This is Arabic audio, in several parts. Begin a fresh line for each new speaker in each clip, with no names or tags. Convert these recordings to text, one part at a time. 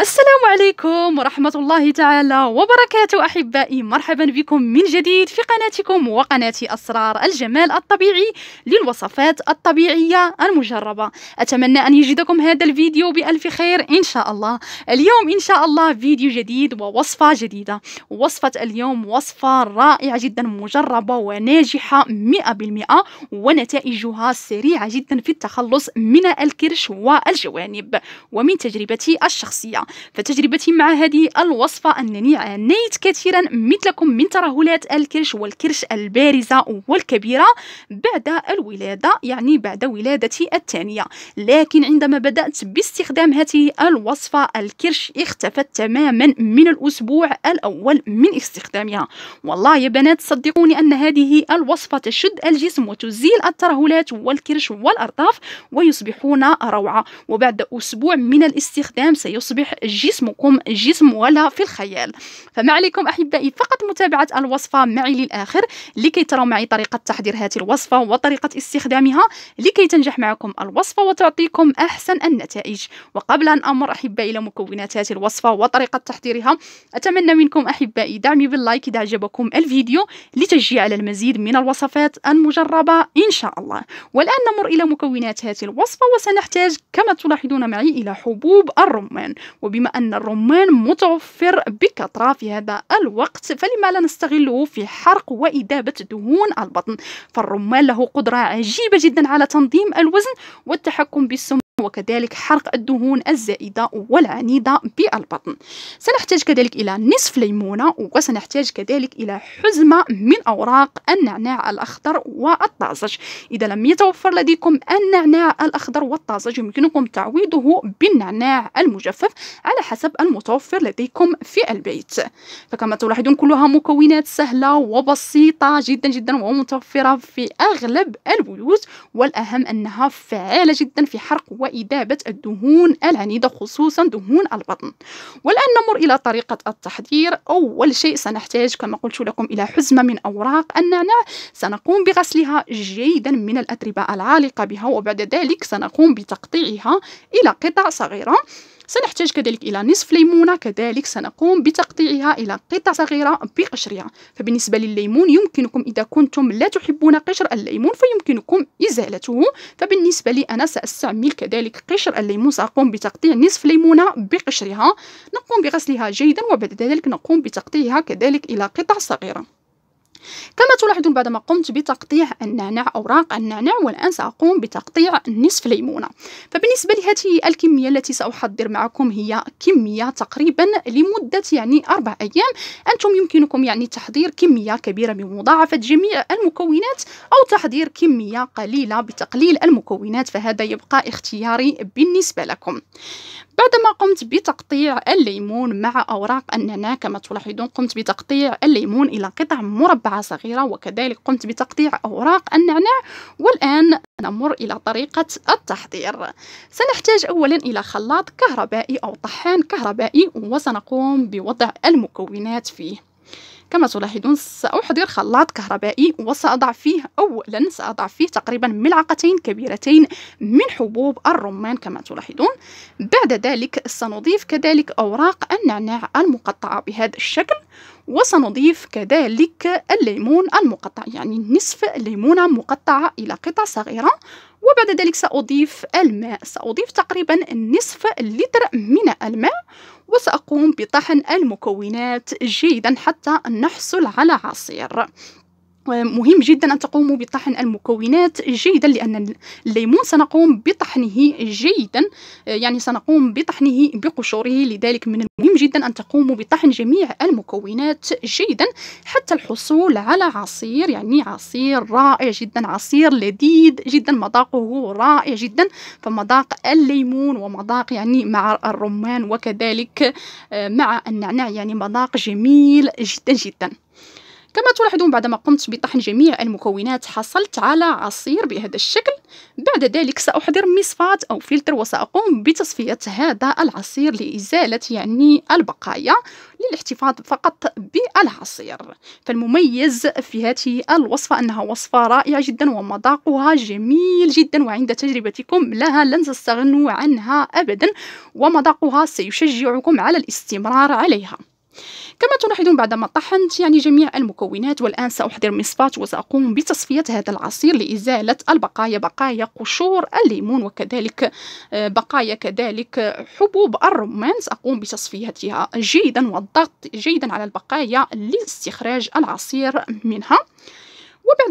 السلام عليكم ورحمة الله تعالى وبركاته أحبائي مرحبا بكم من جديد في قناتكم وقناة أسرار الجمال الطبيعي للوصفات الطبيعية المجربة أتمنى أن يجدكم هذا الفيديو بألف خير إن شاء الله اليوم إن شاء الله فيديو جديد ووصفة جديدة وصفة اليوم وصفة رائعة جدا مجربة وناجحة 100% ونتائجها سريعة جدا في التخلص من الكرش والجوانب ومن تجربتي الشخصية فتجربتي مع هذه الوصفة أنني عانيت كثيرا مثلكم من ترهلات الكرش والكرش البارزة والكبيرة بعد الولادة يعني بعد ولادتي الثانية لكن عندما بدأت باستخدام هذه الوصفة الكرش اختفت تماما من الأسبوع الأول من استخدامها والله يا بنات صدقوني أن هذه الوصفة تشد الجسم وتزيل الترهلات والكرش والأرطاف ويصبحون روعة وبعد أسبوع من الاستخدام سيصبح جسمكم جسم ولا في الخيال فما عليكم أحبائي فقط متابعة الوصفة معي للآخر لكي تروا معي طريقة تحضير هذه الوصفة وطريقة استخدامها لكي تنجح معكم الوصفة وتعطيكم أحسن النتائج وقبل أن أمر أحبائي إلى مكونات هذه الوصفة وطريقة تحضيرها أتمنى منكم أحبائي دعمي باللايك إذا عجبكم الفيديو لتشجيع على المزيد من الوصفات المجربة إن شاء الله والآن نمر إلى مكونات هذه الوصفة وسنحتاج كما تلاحظون معي إلى حبوب الرمان وبما أن الرمان متوفر بكثرة في هذا الوقت فلما لا نستغله في حرق وإذابة دهون البطن فالرمان له قدرة عجيبة جدا على تنظيم الوزن والتحكم بالسم وكذلك حرق الدهون الزائدة والعنيدة بالبطن سنحتاج كذلك إلى نصف ليمونة وسنحتاج كذلك إلى حزمة من أوراق النعناع الأخضر والطازج إذا لم يتوفر لديكم النعناع الأخضر والطازج يمكنكم تعويضه بالنعناع المجفف على حسب المتوفر لديكم في البيت فكما تلاحظون كلها مكونات سهلة وبسيطة جدا جدا ومتوفرة في أغلب البيوت والأهم أنها فعالة جدا في حرق وإذابة الدهون العنيدة خصوصا دهون البطن والآن نمر إلى طريقة التحضير أول شيء سنحتاج كما قلت لكم إلى حزمة من أوراق النعناع سنقوم بغسلها جيدا من الأتربة العالقة بها وبعد ذلك سنقوم بتقطيعها إلى قطع صغيرة سنحتاج كذلك إلى نصف ليمونة كذلك سنقوم بتقطيعها إلى قطع صغيرة بقشرها فبالنسبة لليمون يمكنكم إذا كنتم لا تحبون قشر الليمون فيمكنكم إزالته فبالنسبة لي أنا سأستعمل كذلك قشر الليمون سأقوم بتقطيع نصف ليمونة بقشرها نقوم بغسلها جيدا وبعد ذلك نقوم بتقطيعها كذلك إلى قطع صغيرة كما تلاحظون بعدما قمت بتقطيع النعناع أوراق النعناع والآن سأقوم بتقطيع نصف ليمونة فبالنسبة لهذه الكمية التي سأحضر معكم هي كمية تقريبا لمدة يعني أربع أيام أنتم يمكنكم يعني تحضير كمية كبيرة بمضاعفة جميع المكونات أو تحضير كمية قليلة بتقليل المكونات فهذا يبقى اختياري بالنسبة لكم بعدما قمت بتقطيع الليمون مع أوراق النعناع كما تلاحظون قمت بتقطيع الليمون إلى قطع مربعة صغيرة وكذلك قمت بتقطيع أوراق النعناع والآن نمر إلى طريقة التحضير سنحتاج أولا إلى خلاط كهربائي أو طحان كهربائي وسنقوم بوضع المكونات فيه كما تلاحظون سأحضر خلاط كهربائي وسأضع فيه أولا سأضع فيه تقريبا ملعقتين كبيرتين من حبوب الرمان كما تلاحظون بعد ذلك سنضيف كذلك أوراق النعناع المقطعة بهذا الشكل وسنضيف كذلك الليمون المقطع يعني نصف ليمونة مقطعة إلى قطع صغيرة وبعد ذلك سأضيف الماء سأضيف تقريبا نصف لتر من الماء وسأقوم بطحن المكونات جيدا حتى نحصل على عصير مهم جدا أن تقوموا بطحن المكونات جيدا لأن الليمون سنقوم بطحنه جيدا يعني سنقوم بطحنه بقشوره لذلك من المهم جدا أن تقوموا بطحن جميع المكونات جيدا حتى الحصول على عصير يعني عصير رائع جدا عصير لذيذ جدا مذاقه رائع جدا فمذاق الليمون ومذاق يعني مع الرمان وكذلك مع النعناع يعني مذاق جميل جدا جدا كما تلاحظون بعدما قمت بطحن جميع المكونات حصلت على عصير بهذا الشكل بعد ذلك سأحضر مصفاة أو فلتر وسأقوم بتصفية هذا العصير لإزالة يعني البقايا للاحتفاظ فقط بالعصير فالمميز في هذه الوصفة أنها وصفة رائعة جدا ومذاقها جميل جدا وعند تجربتكم لها لن تستغنوا عنها أبدا ومذاقها سيشجعكم على الاستمرار عليها كما تلاحظون بعدما طحنت يعني جميع المكونات والآن سأحضر مصفاة وسأقوم بتصفية هذا العصير لإزالة البقايا بقايا قشور الليمون وكذلك آه، بقايا كذلك حبوب الرمان سأقوم بتصفيتها جيدا والضغط جيدا على البقايا لاستخراج العصير منها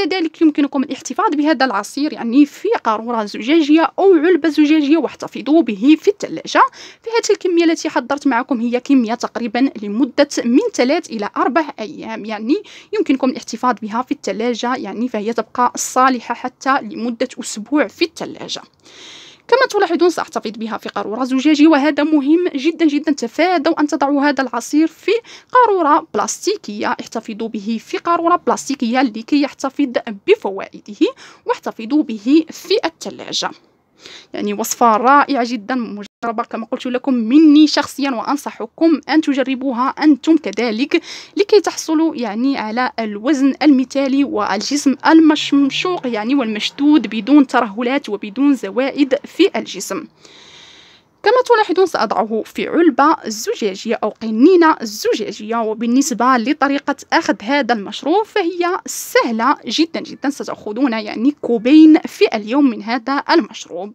بعد ذلك يمكنكم الاحتفاظ بهذا العصير يعني في قارورة زجاجية أو علبة زجاجية واحتفظوا به في الثلاجة فهذه الكمية التي حضرت معكم هي كمية تقريبا لمدة من ثلاث إلى أربع أيام يعني يمكنكم الاحتفاظ بها في الثلاجة يعني فهي تبقى صالحة حتى لمدة أسبوع في الثلاجة كما تلاحظون سأحتفظ بها في قارورة زجاجي وهذا مهم جدا جدا تفادوا أن تضعوا هذا العصير في قارورة بلاستيكية احتفظوا به في قارورة بلاستيكية لكي يحتفظ بفوائده واحتفظوا به في الثلاجة يعني وصفة رائعة جدا مجربة كما قلت لكم مني شخصيا وأنصحكم أن تجربوها أنتم كذلك لكي تحصلوا يعني على الوزن المثالي والجسم المشمشوق يعني والمشدود بدون ترهلات وبدون زوائد في الجسم كما تلاحظون سأضعه في علبة زجاجية أو قنينة زجاجية وبالنسبة لطريقة أخذ هذا المشروب فهي سهلة جدا جدا ستأخذون يعني كوبين في اليوم من هذا المشروب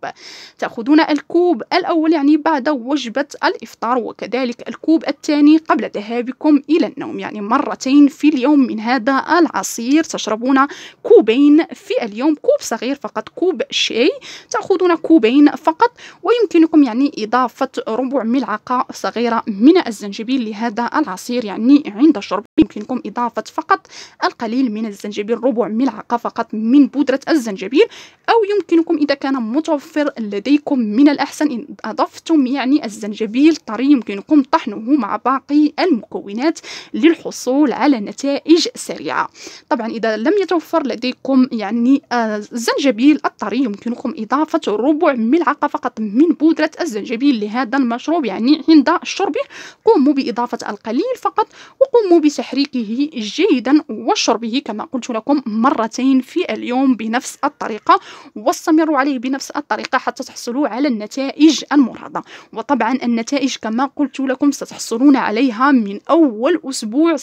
تأخذون الكوب الأول يعني بعد وجبة الإفطار وكذلك الكوب الثاني قبل ذهابكم إلى النوم يعني مرتين في اليوم من هذا العصير تشربون كوبين في اليوم كوب صغير فقط كوب شاي تأخذون كوبين فقط ويمكنكم يعني إضافة ربع ملعقة صغيرة من الزنجبيل لهذا العصير يعني عند الشرب يمكنكم إضافة فقط القليل من الزنجبيل ربع ملعقة فقط من بودرة الزنجبيل أو يمكنكم إذا كان متوفر لديكم من الأحسن إن أضفتم يعني الزنجبيل طري يمكنكم طحنه مع باقي المكونات للحصول على نتائج سريعة طبعا إذا لم يتوفر لديكم يعني الزنجبيل الطري يمكنكم إضافة ربع ملعقة فقط من بودرة الزنجبيل الزنجبيل لهذا المشروب يعني عند شربه قوموا بإضافة القليل فقط وقوموا بتحريكه جيدا وشربه كما قلت لكم مرتين في اليوم بنفس الطريقة واستمروا عليه بنفس الطريقة حتى تحصلوا على النتائج المرادة وطبعا النتائج كما قلت لكم ستحصلون عليها من أول أسبوع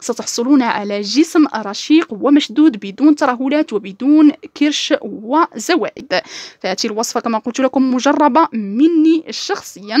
ستحصلون على جسم رشيق ومشدود بدون ترهلات وبدون كرش وزوائد فهذه الوصفة كما قلت لكم مجربة مني شخصيا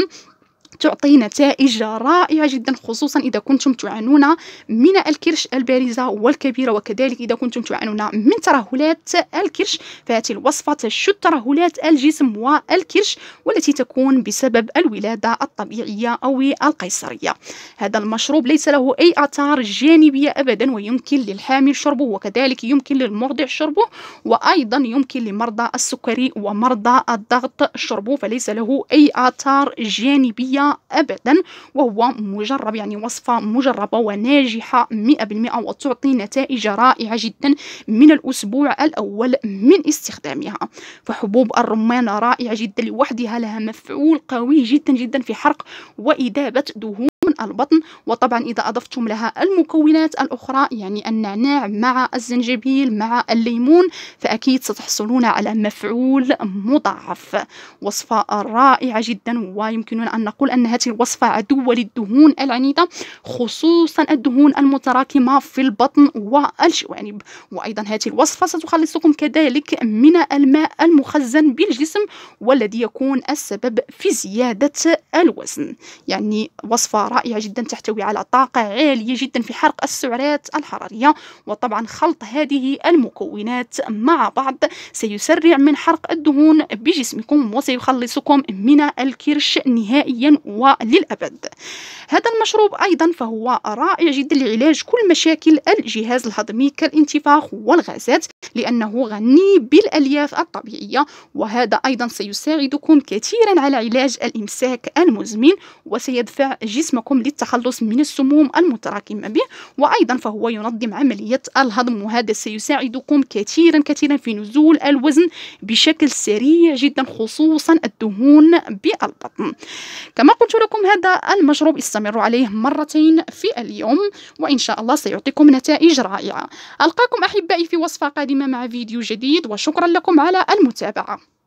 تعطي نتائج رائعة جدا خصوصا إذا كنتم تعانون من الكرش البارزة والكبيرة وكذلك إذا كنتم تعانون من ترهلات الكرش فهذه الوصفة تشد ترهلات الجسم والكرش والتي تكون بسبب الولادة الطبيعية أو القيصرية هذا المشروب ليس له أي آثار جانبية أبدا ويمكن للحامل شربه وكذلك يمكن للمرضع شربه وأيضا يمكن لمرضى السكري ومرضى الضغط شربه فليس له أي آثار جانبية أبدا وهو مجرب يعني وصفة مجربة وناجحة 100% وتعطي نتائج رائعة جدا من الأسبوع الأول من استخدامها فحبوب الرمان رائعة جدا لوحدها لها مفعول قوي جدا جدا في حرق وإذابة دهون من البطن وطبعا إذا أضفتم لها المكونات الأخرى يعني النعناع مع الزنجبيل مع الليمون فأكيد ستحصلون على مفعول مضاعف وصفة رائعة جدا ويمكننا أن نقول أن هذه الوصفة عدوة للدهون العنيدة خصوصا الدهون المتراكمة في البطن والجوانب وأيضا هذه الوصفة ستخلصكم كذلك من الماء المخزن بالجسم والذي يكون السبب في زيادة الوزن يعني وصفة رائعة جدا تحتوي على طاقة عالية جدا في حرق السعرات الحرارية وطبعا خلط هذه المكونات مع بعض سيسرع من حرق الدهون بجسمكم وسيخلصكم من الكرش نهائيا وللأبد هذا المشروب أيضا فهو رائع جدا لعلاج كل مشاكل الجهاز الهضمي كالانتفاخ والغازات لأنه غني بالألياف الطبيعية وهذا أيضا سيساعدكم كثيرا على علاج الإمساك المزمن وسيدفع جسمكم يمكنكم للتخلص من السموم المتراكمة به وأيضا فهو ينظم عملية الهضم وهذا سيساعدكم كثيرا كثيرا في نزول الوزن بشكل سريع جدا خصوصا الدهون بالبطن كما قلت لكم هذا المشروب استمر عليه مرتين في اليوم وإن شاء الله سيعطيكم نتائج رائعة ألقاكم أحبائي في وصفة قادمة مع فيديو جديد وشكرا لكم على المتابعة